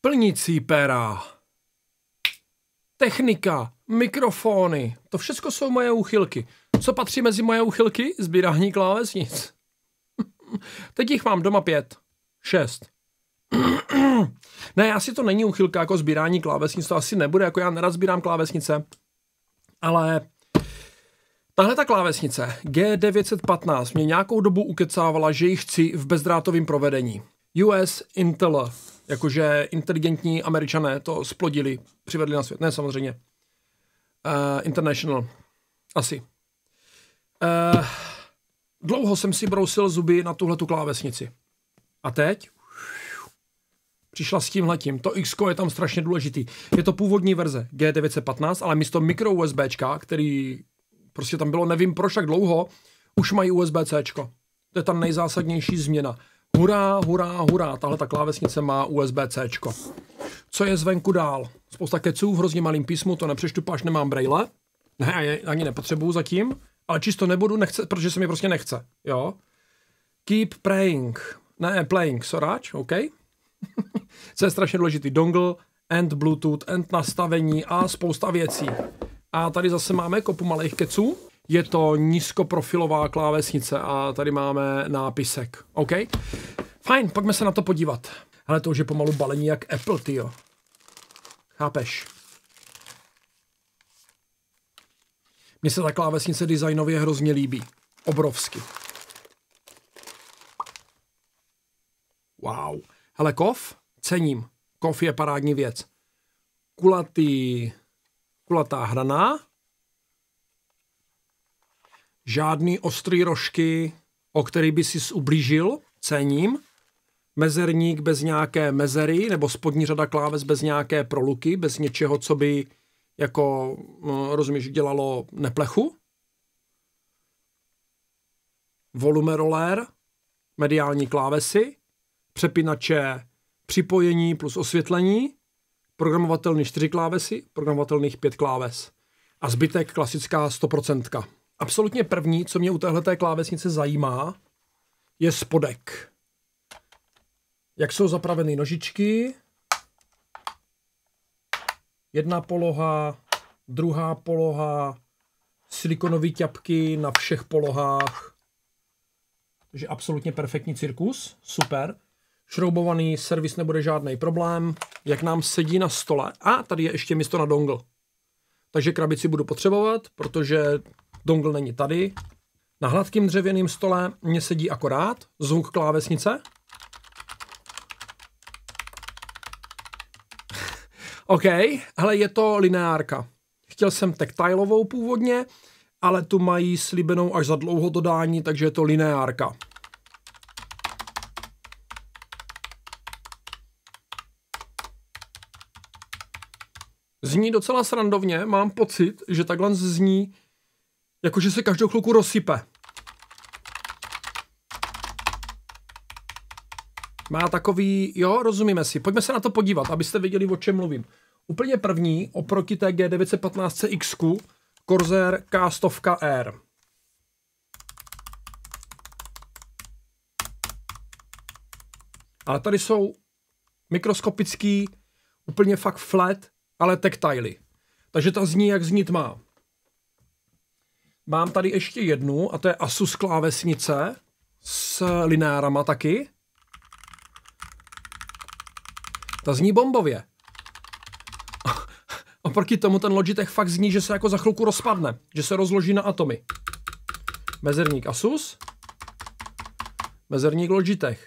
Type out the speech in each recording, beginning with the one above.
plnící pera, technika, mikrofony, to všechno jsou moje úchylky. Co patří mezi moje úchylky? Zbírání klávesnic. Teď jich mám doma pět, šest. ne, asi to není uchylka jako sbírání klávesnic, to asi nebude, jako já nerad sbírám klávesnice, ale tahle ta klávesnice G915 mě nějakou dobu ukecávala, že ji chci v bezdrátovém provedení. US Intel, jakože inteligentní američané to splodili, přivedli na svět. Ne, samozřejmě. Uh, International. Asi. Uh, dlouho jsem si brousil zuby na tuhle tu klávesnici. A teď? Přišla s letím. To X je tam strašně důležitý. Je to původní verze G915, ale místo mikro USB, který prostě tam bylo nevím proč tak dlouho, už mají USB-C. To je ta nejzásadnější změna. Hurá, hurá, hurá, tahle ta klávesnice má USB-C. Co je zvenku dál? Spousta keců v hrozně malým písmu, to nepřeštu, až nemám braille. Ne, ani nepotřebuju zatím, ale čisto nebudu, nechce, protože se mi prostě nechce, jo. Keep praying, ne, playing, soráč, OK. Co je strašně důležitý, dongle, and Bluetooth, and nastavení a spousta věcí. A tady zase máme kopu malých keců, je to nízkoprofilová klávesnice a tady máme nápisek. OK? Fajn, pojďme se na to podívat. Ale to už je pomalu balení jak Apple, ty jo. Chápeš? Mně se ta klávesnice designově hrozně líbí. Obrovsky. Wow. Hele, kov? Cením. Kov je parádní věc. Kulatý, kulatá hrana, žádný ostrý rožky, o který by si ublížil, cením. Mezerník bez nějaké mezery, nebo spodní řada kláves bez nějaké proluky, bez něčeho, co by jako, no, rozumíš, dělalo neplechu. Volumerolér, mediální klávesy, přepinače připojení plus osvětlení, programovatelný čtyři klávesy, programovatelných pět kláves. A zbytek klasická stoprocentka absolutně první, co mě u téhleté klávesnice zajímá, je spodek. Jak jsou zapraveny nožičky. Jedna poloha, druhá poloha, silikonové ťapky na všech polohách. Takže absolutně perfektní cirkus, super. Šroubovaný servis nebude žádný problém, jak nám sedí na stole. A tady je ještě místo na dongle. Takže krabici budu potřebovat, protože Dongle není tady. Na hladkým dřevěným stole mě sedí akorát zvuk klávesnice. OK, ale je to lineárka. Chtěl jsem tektilovou původně, ale tu mají slíbenou až za dlouho dodání, takže je to lineárka. Zní docela srandovně, mám pocit, že takhle zní Jakože se každou chvilku rozsype. Má takový, jo, rozumíme si. Pojďme se na to podívat, abyste viděli, o čem mluvím. Úplně první oproti té G915CX Corsair K100R. Ale tady jsou mikroskopický, úplně fakt flat, ale tektajly. Takže ta zní, jak znít má. Mám tady ještě jednu a to je Asus klávesnice s linérama taky. Ta zní bombově. Oproti tomu ten Logitech fakt zní, že se jako za chvilku rozpadne, že se rozloží na atomy. Mezerník Asus, mezerník Logitech,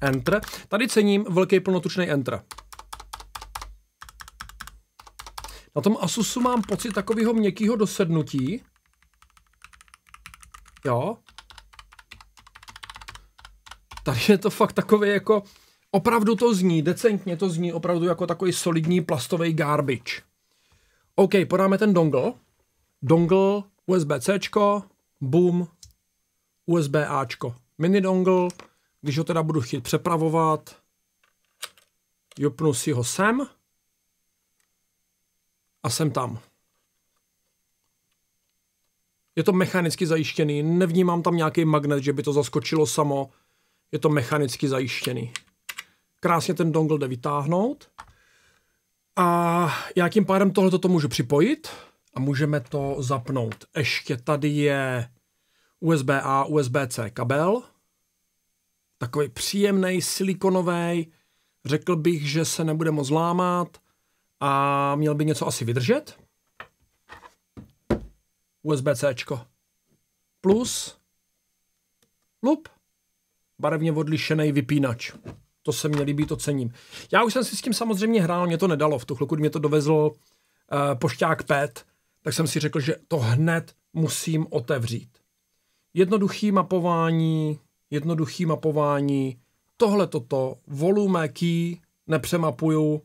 Enter. Tady cením velký plnotučný Enter. Na tom Asusu mám pocit takového měkkého dosednutí, jo. Tady je to fakt takový jako, opravdu to zní, decentně to zní opravdu jako takový solidní plastový garbage. OK, podáme ten dongle. Dongle, USB-C, boom, USB-Ačko. Mini dongle, když ho teda budu chtít přepravovat, jupnu si ho sem a jsem tam. Je to mechanicky zajištěný, nevnímám tam nějaký magnet, že by to zaskočilo samo. Je to mechanicky zajištěný. Krásně ten dongle jde vytáhnout. A já tím pádem tohle to můžu připojit a můžeme to zapnout. Ještě tady je USB-A, USB-C kabel. Takový příjemný, silikonový. Řekl bych, že se nebude moc lámat a měl by něco asi vydržet. USB-C plus lup, barevně odlišený vypínač. To se mě líbí, to cením. Já už jsem si s tím samozřejmě hrál, mě to nedalo v tu chvilku, mě to dovezl uh, pošťák PET, tak jsem si řekl, že to hned musím otevřít. Jednoduchý mapování, jednoduchý mapování, tohle toto, volume key, nepřemapuju.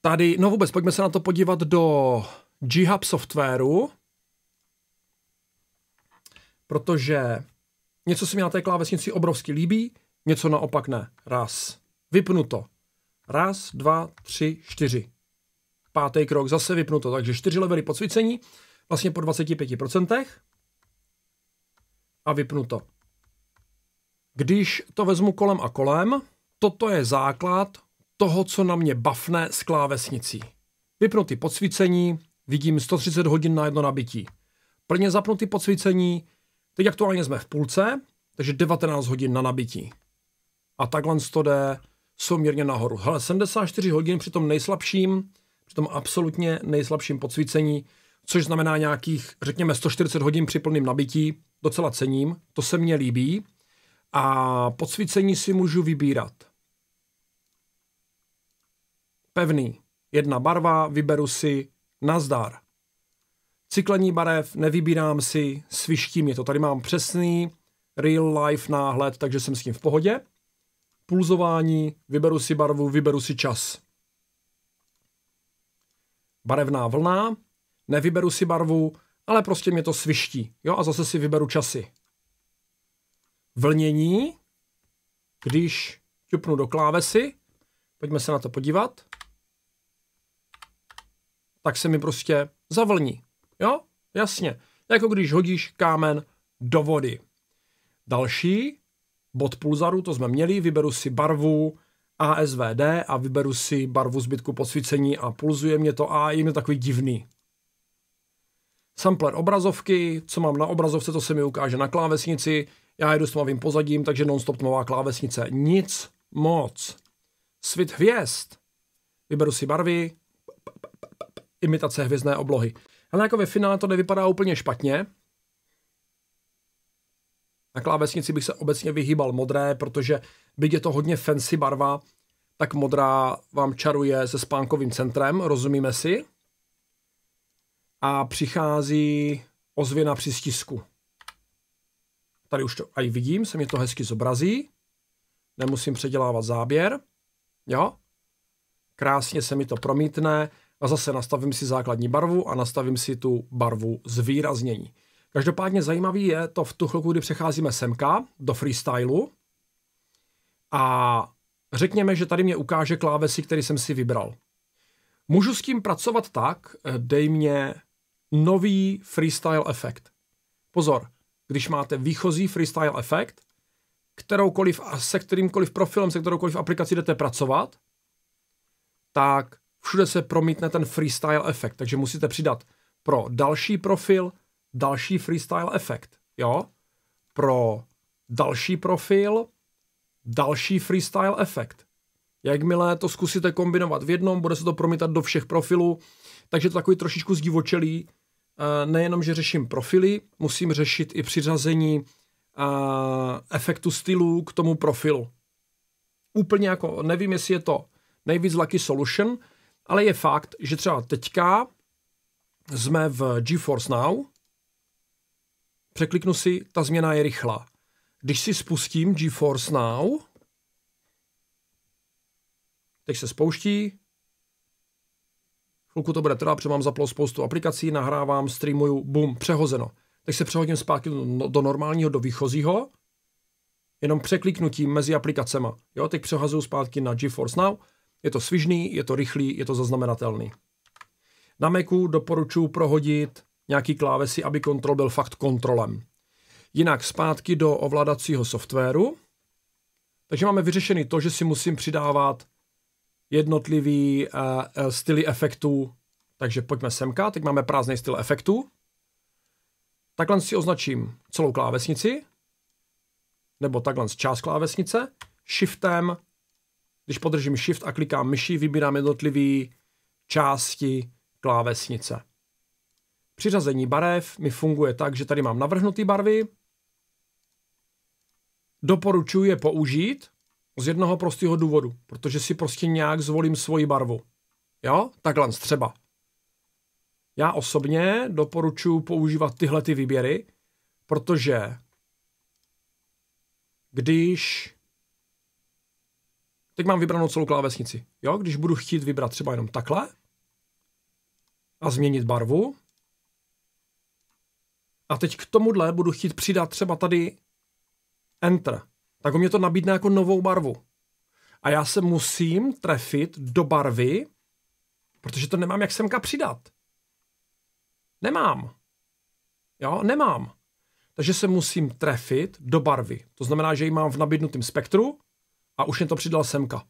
Tady, no vůbec, pojďme se na to podívat do GHub softwaru, protože něco se mi na té klávesnici obrovsky líbí, něco naopak ne. Raz. Vypnu to. Raz, dva, tři, čtyři. Pátý krok, zase vypnuto. Takže čtyři levely podsvícení, vlastně po 25% a vypnu to. Když to vezmu kolem a kolem, toto je základ toho, co na mě bafne s klávesnicí. Vypnutý podsvícení, vidím 130 hodin na jedno nabití. Plně zapnutý podsvícení, Teď aktuálně jsme v půlce, takže 19 hodin na nabití. A takhle to jde souměrně nahoru. Hele, 74 hodin při tom nejslabším, při tom absolutně nejslabším podsvícení, což znamená nějakých, řekněme, 140 hodin při plném nabití, docela cením, to se mně líbí. A podsvícení si můžu vybírat. Pevný. Jedna barva, vyberu si nazdar. Cyklení barev, nevybírám si, sviští mě to. Tady mám přesný real life náhled, takže jsem s tím v pohodě. Pulzování, vyberu si barvu, vyberu si čas. Barevná vlna, nevyberu si barvu, ale prostě mě to sviští. Jo, a zase si vyberu časy. Vlnění, když ťupnu do klávesy, pojďme se na to podívat, tak se mi prostě zavlní. Jo, jasně. Jako když hodíš kámen do vody. Další, bod pulzaru, to jsme měli, vyberu si barvu ASVD a vyberu si barvu zbytku posvícení a pulzuje mě to a je mi takový divný. Sampler obrazovky, co mám na obrazovce, to se mi ukáže na klávesnici, já jedu s tmavým pozadím, takže non-stop tmavá klávesnice. Nic moc. Svit hvězd. Vyberu si barvy. Imitace hvězdné oblohy. Ale jako ve finále to nevypadá úplně špatně. Na klávesnici bych se obecně vyhýbal modré, protože byť je to hodně fancy barva, tak modrá vám čaruje se spánkovým centrem, rozumíme si. A přichází ozvěna při stisku. Tady už to aj vidím, se mě to hezky zobrazí. Nemusím předělávat záběr. Jo? Krásně se mi to promítne a zase nastavím si základní barvu a nastavím si tu barvu zvýraznění. Každopádně zajímavý je to v tu chvilku, kdy přecházíme semka do freestylu a řekněme, že tady mě ukáže klávesy, který jsem si vybral. Můžu s tím pracovat tak, eh, dej mě nový freestyle efekt. Pozor, když máte výchozí freestyle efekt, kteroukoliv, se kterýmkoliv profilem, se kteroukoliv aplikací jdete pracovat, tak všude se promítne ten freestyle efekt, takže musíte přidat pro další profil další freestyle efekt, jo? Pro další profil další freestyle efekt. Jakmile to zkusíte kombinovat v jednom, bude se to promítat do všech profilů, takže to takový trošičku zdivočelý. Eh, nejenom, že řeším profily, musím řešit i přiřazení eh, efektu stylu k tomu profilu. Úplně jako, nevím, jestli je to nejvíc Lucky Solution, ale je fakt, že třeba teďka jsme v GeForce Now, překliknu si, ta změna je rychlá. Když si spustím GeForce Now, teď se spouští, chvilku to bude trvat, protože mám zaplou spoustu aplikací, nahrávám, streamuju, bum, přehozeno. Teď se přehodím zpátky do, no, normálního, do výchozího, jenom překliknutím mezi aplikacemi. Jo, teď přehazuju zpátky na GeForce Now, je to svižný, je to rychlý, je to zaznamenatelný. Na Macu doporučuji prohodit nějaký klávesy, aby kontrol byl fakt kontrolem. Jinak zpátky do ovládacího softwaru. Takže máme vyřešený to, že si musím přidávat jednotlivý uh, styly efektů. Takže pojďme semka, teď máme prázdný styl efektů. Takhle si označím celou klávesnici, nebo takhle z část klávesnice, shiftem když podržím Shift a klikám myši, vybírám jednotlivé části klávesnice. Přiřazení barev mi funguje tak, že tady mám navrhnuté barvy. Doporučuji je použít z jednoho prostého důvodu, protože si prostě nějak zvolím svoji barvu. Jo? Takhle třeba. Já osobně doporučuji používat tyhle ty výběry, protože když teď mám vybranou celou klávesnici. Jo, když budu chtít vybrat třeba jenom takhle a změnit barvu, a teď k tomuhle budu chtít přidat třeba tady Enter, tak on mě to nabídne jako novou barvu. A já se musím trefit do barvy, protože to nemám jak semka přidat. Nemám. Jo, nemám. Takže se musím trefit do barvy. To znamená, že ji mám v nabídnutém spektru a už mě to přidal semka.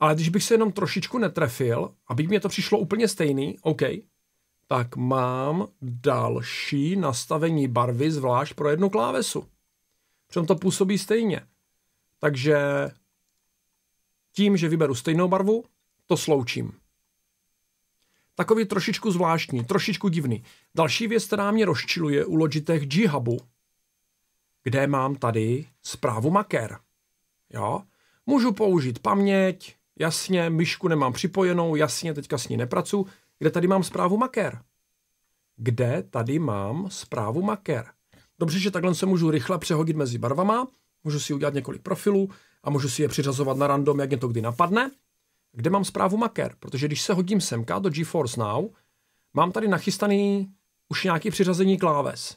Ale když bych se jenom trošičku netrefil, aby mě to přišlo úplně stejný, OK, tak mám další nastavení barvy zvlášť pro jednu klávesu. Přitom to působí stejně. Takže tím, že vyberu stejnou barvu, to sloučím. Takový trošičku zvláštní, trošičku divný. Další věc, která mě rozčiluje u Logitech G-Hubu, kde mám tady zprávu maker. Jo? Můžu použít paměť, jasně, myšku nemám připojenou, jasně, teďka s ní nepracuji. Kde tady mám zprávu maker? Kde tady mám zprávu maker? Dobře, že takhle se můžu rychle přehodit mezi barvama, můžu si udělat několik profilů a můžu si je přiřazovat na random, jak mě to kdy napadne. Kde mám zprávu maker? Protože když se hodím semka do GeForce Now, mám tady nachystaný už nějaký přiřazení kláves.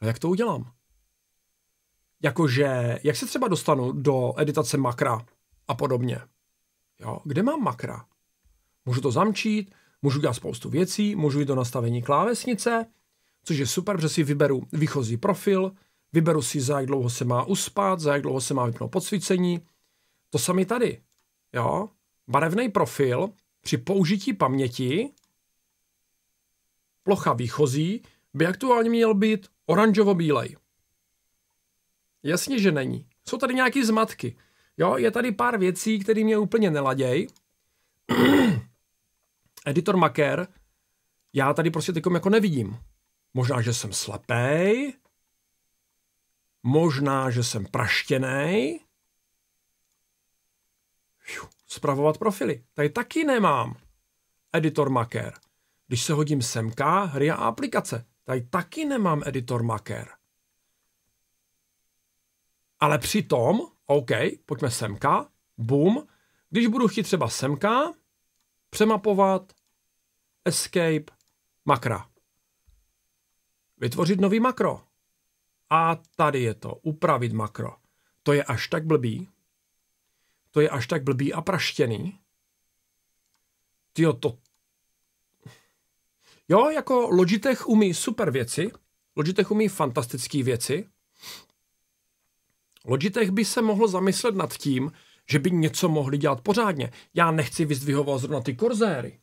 A jak to udělám? Jakože, jak se třeba dostanu do editace makra a podobně. Jo, kde mám makra? Můžu to zamčít, můžu dělat spoustu věcí, můžu jít do nastavení klávesnice, což je super, protože si vyberu výchozí profil, vyberu si, za jak dlouho se má uspat, za jak dlouho se má vypnout podsvícení. To sami tady. Jo? Barevný profil při použití paměti plocha výchozí by aktuálně měl být oranžovo-bílej. Jasně, že není. Jsou tady nějaký zmatky. Jo, je tady pár věcí, které mě úplně neladějí. Editor Maker, já tady prostě teď jako nevidím. Možná, že jsem slepej, možná, že jsem praštěný. spravovat profily. Tady taky nemám. Editor Maker. Když se hodím semka, hry a aplikace, tady taky nemám editor Maker ale přitom, OK, pojďme semka, boom, když budu chtít třeba semka, přemapovat, escape, makra. Vytvořit nový makro. A tady je to, upravit makro. To je až tak blbý. To je až tak blbý a praštěný. Tyjo, to... Jo, jako Logitech umí super věci, Logitech umí fantastické věci, Logitech by se mohl zamyslet nad tím, že by něco mohli dělat pořádně. Já nechci vyzdvihovat zrovna ty korzéry.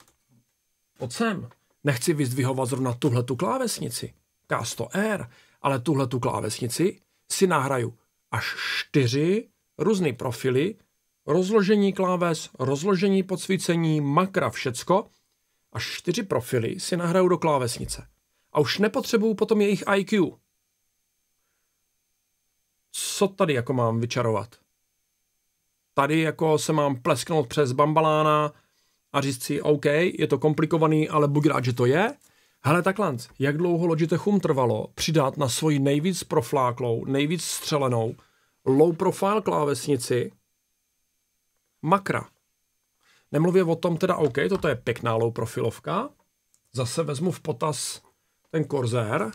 Pojď sem. Nechci vyzdvihovat zrovna tuhle tu klávesnici. K100R. Ale tuhle tu klávesnici si nahraju až čtyři různé profily, rozložení kláves, rozložení podsvícení, makra, všecko. Až čtyři profily si nahraju do klávesnice. A už nepotřebuju potom jejich IQ co tady jako mám vyčarovat? Tady jako se mám plesknout přes bambalána a říct si, OK, je to komplikovaný, ale buď rád, že to je. Hele takhle, jak dlouho Logitechum trvalo přidat na svoji nejvíc profláklou, nejvíc střelenou low profile klávesnici makra. Nemluvě o tom teda, OK, toto je pěkná low profilovka, zase vezmu v potaz ten korzér,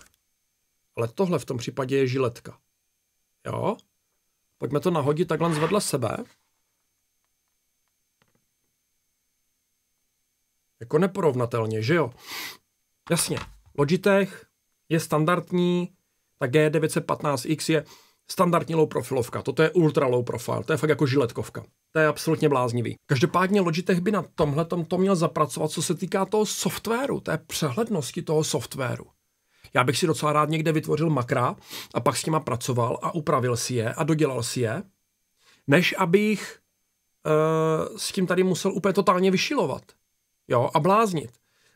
ale tohle v tom případě je žiletka. Jo. Pojďme to nahodit takhle zvedle sebe. Jako neporovnatelně, že jo? Jasně, Logitech je standardní, ta G915X je standardní low profilovka, toto je ultra low profile, to je fakt jako žiletkovka. To je absolutně bláznivý. Každopádně Logitech by na tomhle to měl zapracovat, co se týká toho softwaru, té přehlednosti toho softwaru. Já bych si docela rád někde vytvořil makra a pak s těma pracoval a upravil si je a dodělal si je, než abych uh, s tím tady musel úplně totálně vyšilovat. Jo, a bláznit.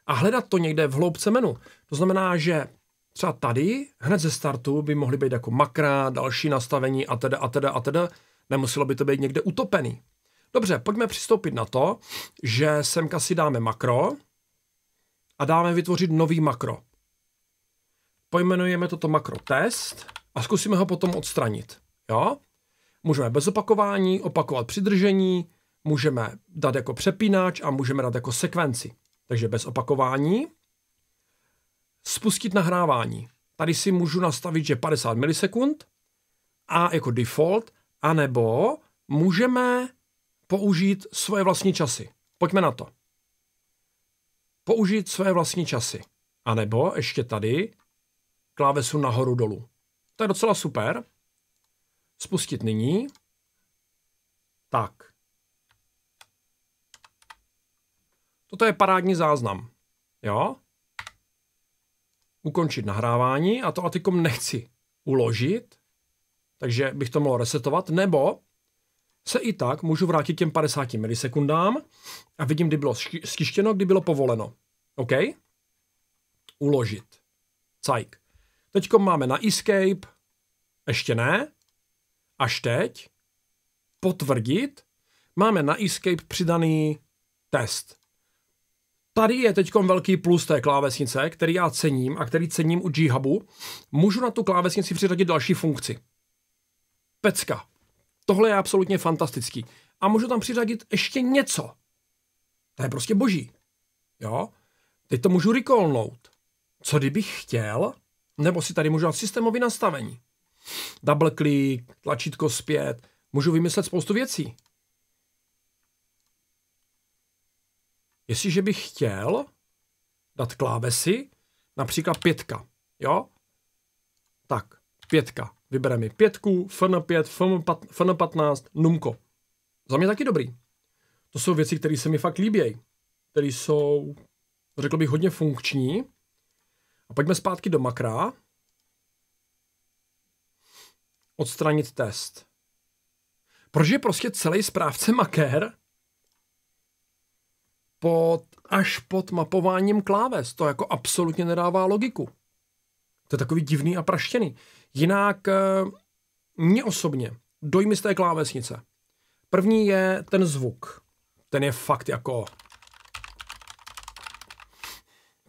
A hledat to někde v hloubce menu. To znamená, že třeba tady, hned ze startu, by mohly být jako makra, další nastavení a teda a teda a teda. Nemuselo by to být někde utopený. Dobře, pojďme přistoupit na to, že semka si dáme makro a dáme vytvořit nový makro pojmenujeme toto makro test a zkusíme ho potom odstranit. Jo? Můžeme bez opakování, opakovat přidržení, můžeme dát jako přepínač a můžeme dát jako sekvenci. Takže bez opakování. Spustit nahrávání. Tady si můžu nastavit, že 50 milisekund a jako default, anebo můžeme použít svoje vlastní časy. Pojďme na to. Použít svoje vlastní časy. A nebo ještě tady klávesu nahoru dolů. To je docela super. Spustit nyní. Tak. Toto je parádní záznam. Jo? Ukončit nahrávání a to Atikom nechci uložit, takže bych to mohl resetovat, nebo se i tak můžu vrátit těm 50 milisekundám a vidím, kdy bylo stištěno, kdy bylo povoleno. OK? Uložit. Cajk. Teď máme na Escape, ještě ne, až teď, potvrdit, máme na Escape přidaný test. Tady je teď velký plus té klávesnice, který já cením a který cením u G-Hubu. Můžu na tu klávesnici přiřadit další funkci. Pecka. Tohle je absolutně fantastický. A můžu tam přiřadit ještě něco. To je prostě boží. Jo? Teď to můžu recallnout. Co kdybych chtěl, nebo si tady můžu dát systémový nastavení. Double click, tlačítko zpět. Můžu vymyslet spoustu věcí. Jestliže bych chtěl dát klávesy, například pětka, jo? Tak, pětka. Vybere mi pětku, FN5, FN15, numko. Za mě taky dobrý. To jsou věci, které se mi fakt líbějí, které jsou, řekl bych, hodně funkční a pojďme zpátky do makra. Odstranit test. Proč je prostě celý správce makér pod, až pod mapováním kláves? To jako absolutně nedává logiku. To je takový divný a praštěný. Jinak eh, mě osobně dojmy z té klávesnice. První je ten zvuk. Ten je fakt jako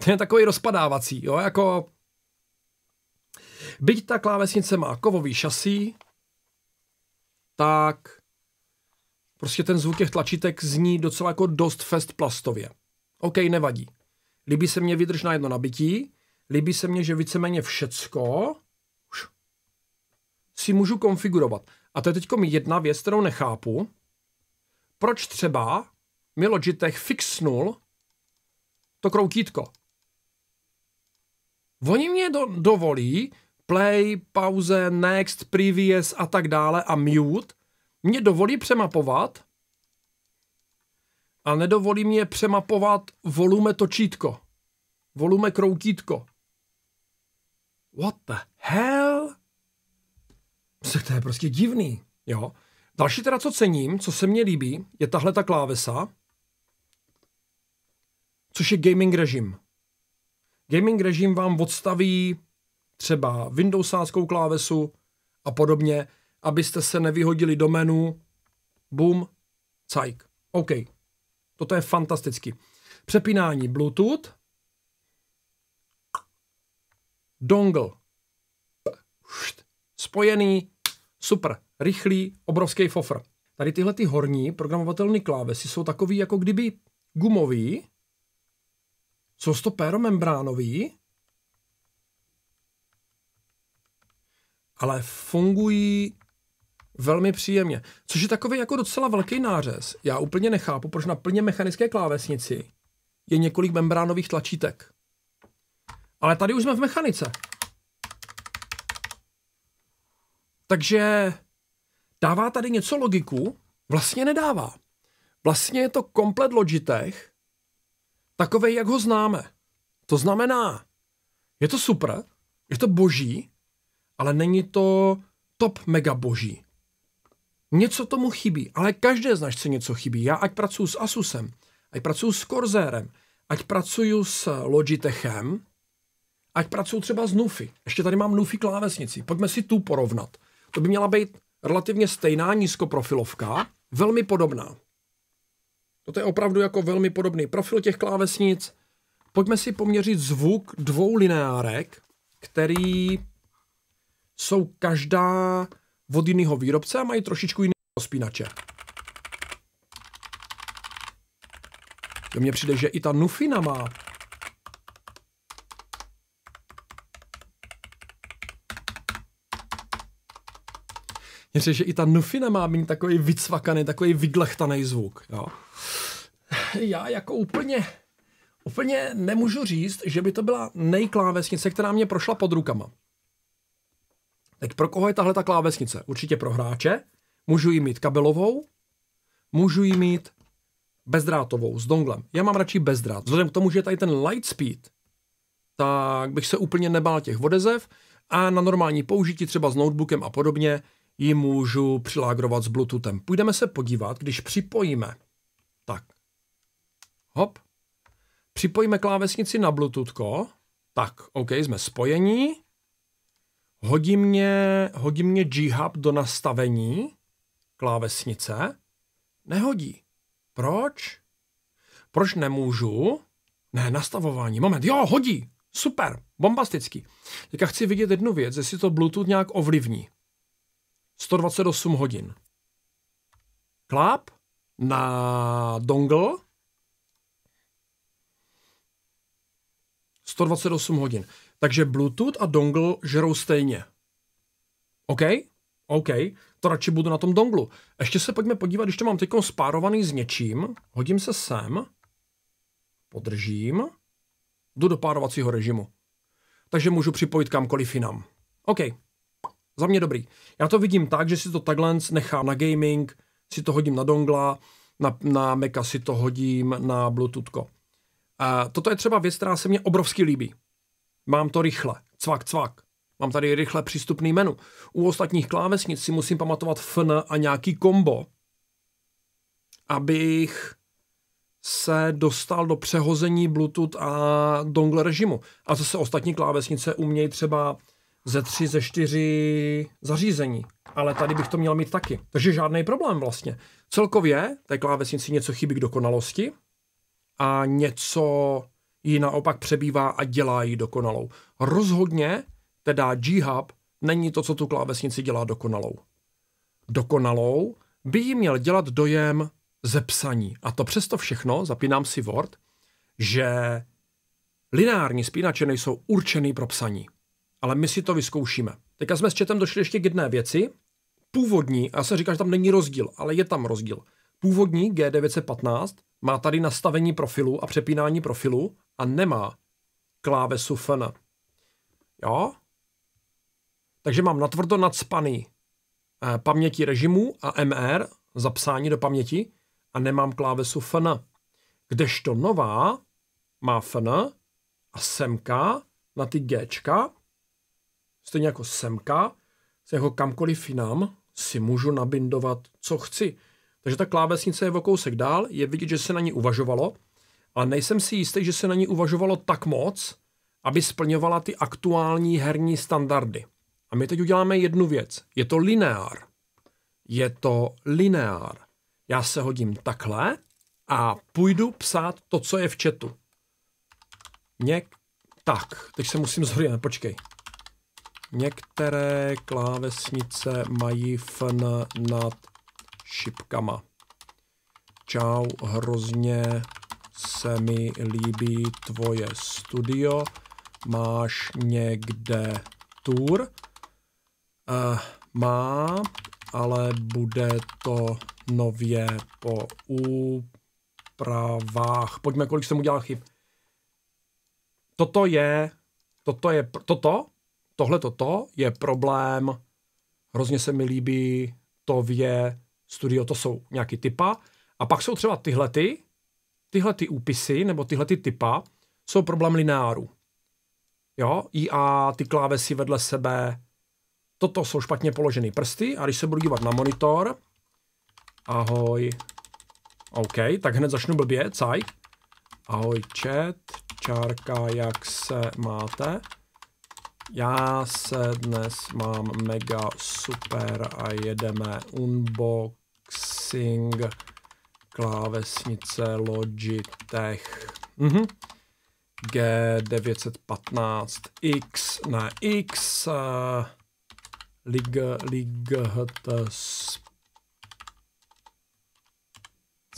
je takový rozpadávací, jo, jako... Byť ta klávesnice má kovový šasí, tak prostě ten zvuk těch tlačítek zní docela jako dost fest plastově. OK, nevadí. Líbí se mně vydrž na jedno nabití, líbí se mně, že víceméně všecko si můžu konfigurovat. A to je teď jedna věc, kterou nechápu. Proč třeba mi Logitech fixnul to kroutítko? Oni mě do, dovolí play, pauze, next, previous a tak dále a mute, mě dovolí přemapovat a nedovolí mě přemapovat volume točítko, volume kroutítko. What the hell? To je prostě divný, jo. Další teda, co cením, co se mně líbí, je tahle ta klávesa, což je gaming režim. Gaming režim vám odstaví třeba Windowsáckou klávesu a podobně, abyste se nevyhodili do menu. Boom, cajk. OK. Toto je fantastický. Přepínání Bluetooth. Dongle. Spojený. Super. Rychlý, obrovský fofr. Tady tyhle ty horní programovatelné klávesy jsou takový jako kdyby gumový, jsou to péromembránový, ale fungují velmi příjemně. Což je takový jako docela velký nářez. Já úplně nechápu, proč na plně mechanické klávesnici je několik membránových tlačítek. Ale tady už jsme v mechanice. Takže dává tady něco logiku? Vlastně nedává. Vlastně je to komplet logitech, takovej, jak ho známe. To znamená, je to super, je to boží, ale není to top mega boží. Něco tomu chybí, ale každé značce něco chybí. Já ať pracuji s Asusem, ať pracuji s Corsairem, ať pracuji s Logitechem, ať pracuji třeba s Nufy. Ještě tady mám Nufy klávesnici. Pojďme si tu porovnat. To by měla být relativně stejná nízkoprofilovka, velmi podobná. To je opravdu jako velmi podobný profil těch klávesnic. Pojďme si poměřit zvuk dvou lineárek, který jsou každá od jiného výrobce a mají trošičku jiný rozpínače. Do mně přijde, že i ta Nufina má Mně se, že i ta nufina má mít takový vycvakaný, takový vydlechtaný zvuk. Jo. Já jako úplně, úplně nemůžu říct, že by to byla nejklávesnice, která mě prošla pod rukama. Teď pro koho je tahle ta klávesnice? Určitě pro hráče. Můžu ji mít kabelovou, můžu ji mít bezdrátovou s donglem. Já mám radši bezdrát. Vzhledem k tomu, že je tady ten light speed, tak bych se úplně nebál těch vodezev a na normální použití třeba s notebookem a podobně ji můžu přilágrovat s Bluetoothem. Půjdeme se podívat, když připojíme. Tak. Hop. Připojíme klávesnici na Bluetoothko. Tak, OK, jsme spojení. Hodí mě, hodí mě G-Hub do nastavení klávesnice. Nehodí. Proč? Proč nemůžu? Ne, nastavování. Moment, jo, hodí. Super, bombastický. Teďka chci vidět jednu věc, jestli to Bluetooth nějak ovlivní. 128 hodin. Kláp na dongle 128 hodin. Takže Bluetooth a dongle žerou stejně. OK? OK, to radši budu na tom donglu. Ještě se pojďme podívat, když to mám teď spárovaný s něčím, hodím se sem, podržím, jdu do párovacího režimu. Takže můžu připojit kamkoliv jinam. OK, za mě dobrý. Já to vidím tak, že si to takhle nechám na gaming, si to hodím na dongla, na, na Maca si to hodím na Bluetoothko. E, toto je třeba věc, která se mně obrovsky líbí. Mám to rychle. Cvak, cvak. Mám tady rychle přístupný menu. U ostatních klávesnic si musím pamatovat FN a nějaký kombo, abych se dostal do přehození Bluetooth a dongle režimu. A zase ostatní klávesnice umějí třeba ze tři, ze čtyři zařízení. Ale tady bych to měl mít taky. Takže žádný problém vlastně. Celkově té klávesnici něco chybí k dokonalosti a něco ji naopak přebývá a dělá ji dokonalou. Rozhodně teda G-Hub není to, co tu klávesnici dělá dokonalou. Dokonalou by ji měl dělat dojem ze psaní. A to přesto všechno, zapínám si Word, že lineární spínače nejsou určený pro psaní ale my si to vyzkoušíme. Teďka jsme s četem došli ještě k jedné věci. Původní, já se říká, že tam není rozdíl, ale je tam rozdíl. Původní G915 má tady nastavení profilu a přepínání profilu a nemá klávesu FN. Jo? Takže mám natvrdo nadspaný eh, paměti režimu a MR, zapsání do paměti, a nemám klávesu FN. Kdežto nová má FN a semka na ty Gčka Stejně jako semka, jako kamkoliv jinam si můžu nabindovat, co chci. Takže ta klávesnice je o kousek dál, je vidět, že se na ní uvažovalo, ale nejsem si jistý, že se na ní uvažovalo tak moc, aby splňovala ty aktuální herní standardy. A my teď uděláme jednu věc. Je to lineár. Je to lineár. Já se hodím takhle a půjdu psát to, co je v chatu. Něk. Tak, teď se musím zhrnout, počkej. Některé klávesnice mají fn nad šipkama. Čau, hrozně se mi líbí tvoje studio. Máš někde tour? Uh, eh, má, ale bude to nově po úpravách. Pojďme, kolik jsem udělal chyb. Toto je, toto je, toto tohle toto je problém, hrozně se mi líbí, to vě studio, to jsou nějaký typa. A pak jsou třeba tyhle ty, tyhle ty úpisy, nebo tyhle ty typa, jsou problém lineáru. Jo, I a ty klávesy vedle sebe, toto jsou špatně položené prsty a když se budu dívat na monitor, ahoj, OK, tak hned začnu blbě, caj. Ahoj chat, čárka, jak se máte? Já se dnes mám mega super a jedeme unboxing klávesnice Logitech hmm G915X na X uh, Lig, Lig,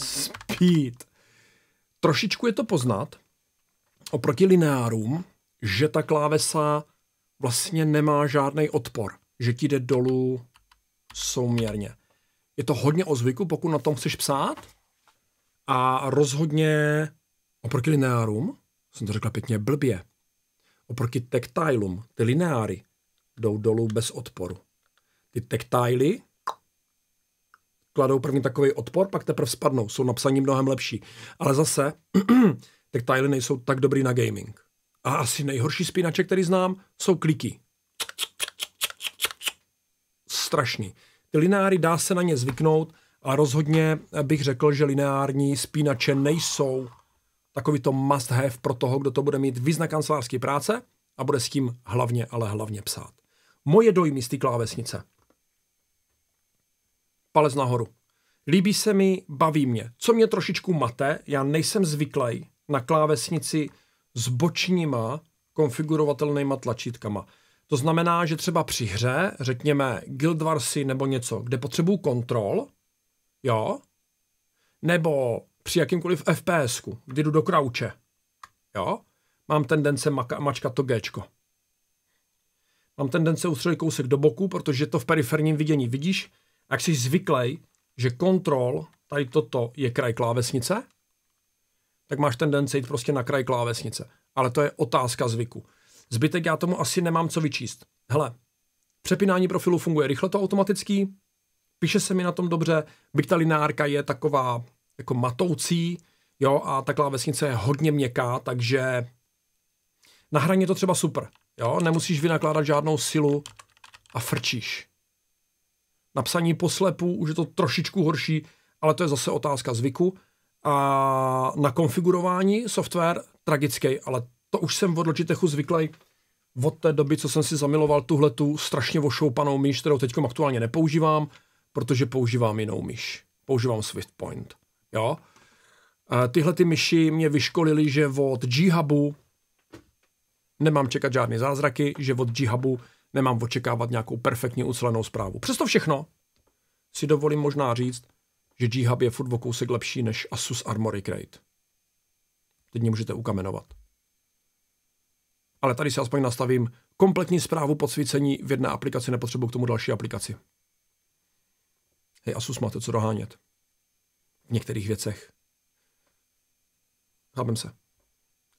Speed. Trošičku je to poznat oproti lineárům, že ta klávesa vlastně nemá žádný odpor, že ti jde dolů souměrně. Je to hodně o zvyku, pokud na tom chceš psát a rozhodně oproti lineárům, jsem to řekla pěkně blbě, oproti tektilům, ty lineáry jdou dolů bez odporu. Ty tektily kladou první takový odpor, pak teprve spadnou, jsou napsaní mnohem lepší. Ale zase, tektily nejsou tak dobrý na gaming. A asi nejhorší spínače, který znám, jsou kliky. Strašný. Ty lineáry dá se na ně zvyknout, a rozhodně bych řekl, že lineární spínače nejsou takový to must have pro toho, kdo to bude mít význak kancelářské práce a bude s tím hlavně, ale hlavně psát. Moje dojmy z té klávesnice. Palec nahoru. Líbí se mi, baví mě. Co mě trošičku mate, já nejsem zvyklý na klávesnici s bočníma konfigurovatelnýma tlačítkama. To znamená, že třeba při hře, řekněme Guild Warsy nebo něco, kde potřebuju kontrol, jo, nebo při jakýmkoliv fps kdy jdu do krauče, jo, mám tendence maka, mačkat to Gčko. Mám tendence ustřelit kousek do boku, protože to v periferním vidění vidíš, jak jsi zvyklý, že kontrol, tady toto je kraj klávesnice, tak máš tendenci jít prostě na kraj klávesnice. Ale to je otázka zvyku. Zbytek já tomu asi nemám co vyčíst. Hele, přepínání profilu funguje rychle, to automatický, píše se mi na tom dobře, byť ta lineárka je taková jako matoucí, jo, a ta klávesnice je hodně měkká, takže na hraně je to třeba super, jo, nemusíš vynakládat žádnou silu a frčíš. Napsání poslepu už je to trošičku horší, ale to je zase otázka zvyku. A na konfigurování software tragický, ale to už jsem od Logitechu zvyklý od té doby, co jsem si zamiloval tuhle tu strašně ošoupanou myš, kterou teď aktuálně nepoužívám, protože používám jinou myš. Používám SwiftPoint. Jo? E, tyhle ty myši mě vyškolili, že od G-Hubu nemám čekat žádné zázraky, že od G-Hubu nemám očekávat nějakou perfektně ucelenou zprávu. Přesto všechno si dovolím možná říct, že G-Hub je furt o kousek lepší než Asus Armory Crate. Teď mě můžete ukamenovat. Ale tady si aspoň nastavím kompletní zprávu podsvícení v jedné aplikaci, nepotřebuji k tomu další aplikaci. Hej, Asus máte co dohánět. V některých věcech. Chápem se.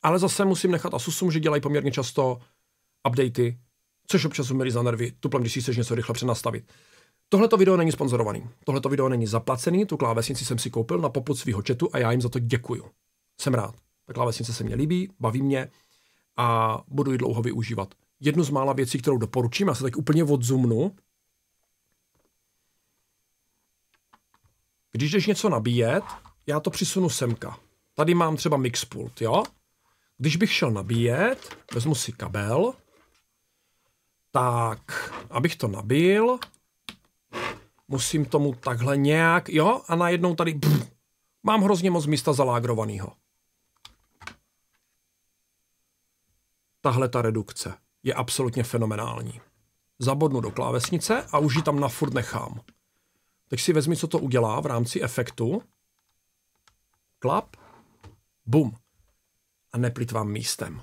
Ale zase musím nechat Asusům, že dělají poměrně často updaty, což občas umí za nervy, tuplem, když si chceš něco rychle přenastavit. Tohleto video není sponzorovaný. Tohleto video není zaplacený, tu klávesnici jsem si koupil na poput svého četu a já jim za to děkuju. Jsem rád. Ta klávesnice se mě líbí, baví mě a budu ji dlouho využívat. Jednu z mála věcí, kterou doporučím, já se tak úplně odzumnu. Když jdeš něco nabíjet, já to přisunu semka. Tady mám třeba mixpult, jo? Když bych šel nabíjet, vezmu si kabel, tak abych to nabil, musím tomu takhle nějak, jo, a najednou tady brr, mám hrozně moc místa zalágrovaného. Tahle ta redukce je absolutně fenomenální. Zabodnu do klávesnice a už ji tam na furt nechám. Teď si vezmi, co to udělá v rámci efektu. Klap, bum. A neplitvám místem.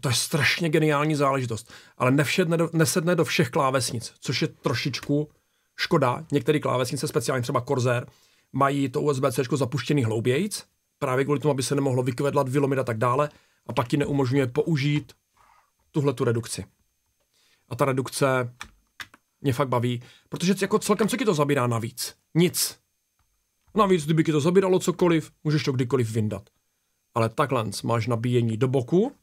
To je strašně geniální záležitost, ale nevšedne do, nesedne do všech klávesnic, což je trošičku Škoda, některé klávesnice, speciálně třeba Corsair, mají to USB-C zapuštěný hloubějíc, právě kvůli tomu, aby se nemohlo vykvedlat, vylomit a tak dále, a pak ti neumožňuje použít tuhle tu redukci. A ta redukce mě fakt baví, protože jako celkem co ti to zabírá navíc? Nic. Navíc, kdyby ti to zabíralo cokoliv, můžeš to kdykoliv vyndat. Ale takhle máš nabíjení do boku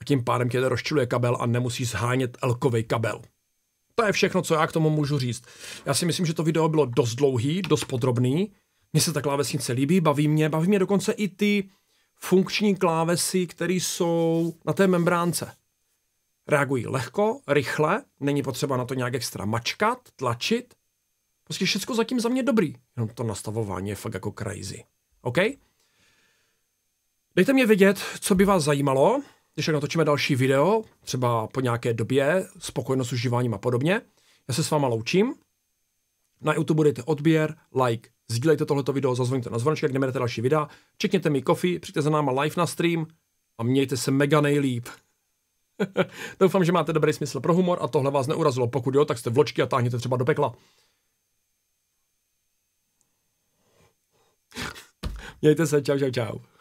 a tím pádem tě rozčiluje kabel a nemusíš zhánět elkový kabel. To je všechno, co já k tomu můžu říct. Já si myslím, že to video bylo dost dlouhý, dost podrobný. Mně se ta klávesnice líbí, baví mě, baví mě dokonce i ty funkční klávesy, které jsou na té membránce. Reagují lehko, rychle, není potřeba na to nějak extra mačkat, tlačit. Prostě všechno zatím za mě dobrý. Jenom to nastavování je fakt jako crazy. OK? Dejte mě vědět, co by vás zajímalo když tak natočíme další video, třeba po nějaké době, spokojenost s užíváním a podobně. Já se s váma loučím. Na YouTube dejte odběr, like, sdílejte tohleto video, zazvoníte na zvonček, neberete další videa, čekněte mi kofi, přijďte za náma live na stream a mějte se mega nejlíp. Doufám, že máte dobrý smysl pro humor a tohle vás neurazilo. Pokud jo, tak jste vločky a táhněte třeba do pekla. Mějte se, čau, čau, čau.